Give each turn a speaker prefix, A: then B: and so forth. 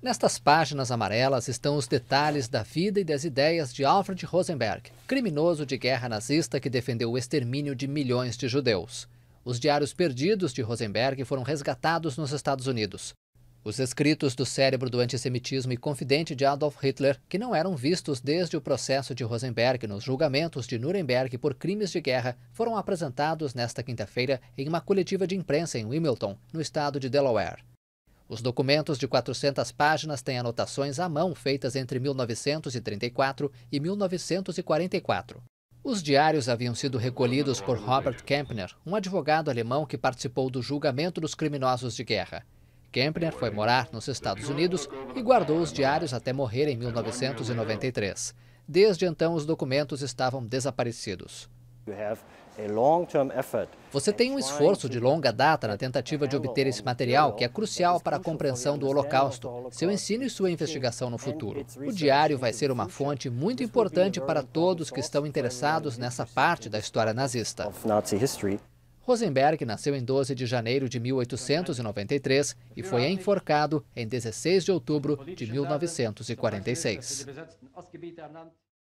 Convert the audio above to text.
A: Nestas páginas amarelas estão os detalhes da vida e das ideias de Alfred Rosenberg, criminoso de guerra nazista que defendeu o extermínio de milhões de judeus. Os diários perdidos de Rosenberg foram resgatados nos Estados Unidos. Os escritos do cérebro do antissemitismo e confidente de Adolf Hitler, que não eram vistos desde o processo de Rosenberg nos julgamentos de Nuremberg por crimes de guerra, foram apresentados nesta quinta-feira em uma coletiva de imprensa em Wilmington, no estado de Delaware. Os documentos de 400 páginas têm anotações à mão feitas entre 1934 e 1944. Os diários haviam sido recolhidos por Robert Kempner, um advogado alemão que participou do julgamento dos criminosos de guerra. Kempner foi morar nos Estados Unidos e guardou os diários até morrer em 1993. Desde então, os documentos estavam desaparecidos. Você tem um esforço de longa data na tentativa de obter esse material, que é crucial para a compreensão do Holocausto, seu ensino e sua investigação no futuro. O diário vai ser uma fonte muito importante para todos que estão interessados nessa parte da história nazista. Rosenberg nasceu em 12 de janeiro de 1893 e foi enforcado em 16 de outubro de 1946.